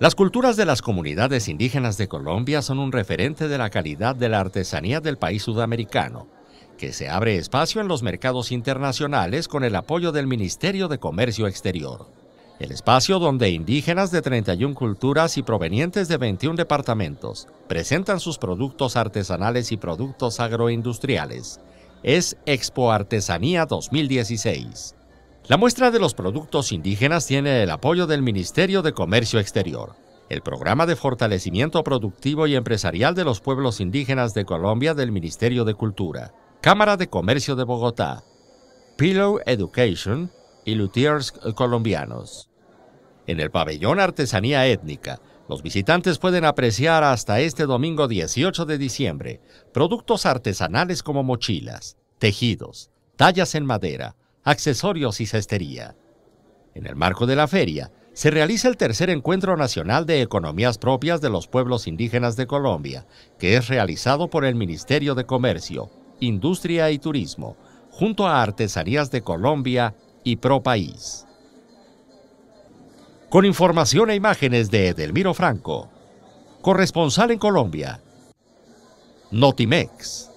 Las culturas de las comunidades indígenas de Colombia son un referente de la calidad de la artesanía del país sudamericano, que se abre espacio en los mercados internacionales con el apoyo del Ministerio de Comercio Exterior. El espacio donde indígenas de 31 culturas y provenientes de 21 departamentos presentan sus productos artesanales y productos agroindustriales es Expo Artesanía 2016. La muestra de los productos indígenas tiene el apoyo del Ministerio de Comercio Exterior. El Programa de Fortalecimiento Productivo y Empresarial de los Pueblos Indígenas de Colombia del Ministerio de Cultura, Cámara de Comercio de Bogotá, Pillow Education y Luthiers Colombianos. En el pabellón Artesanía Étnica, los visitantes pueden apreciar hasta este domingo 18 de diciembre productos artesanales como mochilas, tejidos, tallas en madera, accesorios y cestería. En el marco de la feria, se realiza el tercer encuentro nacional de economías propias de los pueblos indígenas de Colombia, que es realizado por el Ministerio de Comercio, Industria y Turismo, junto a Artesanías de Colombia y ProPaís. Con información e imágenes de Edelmiro Franco, corresponsal en Colombia, Notimex.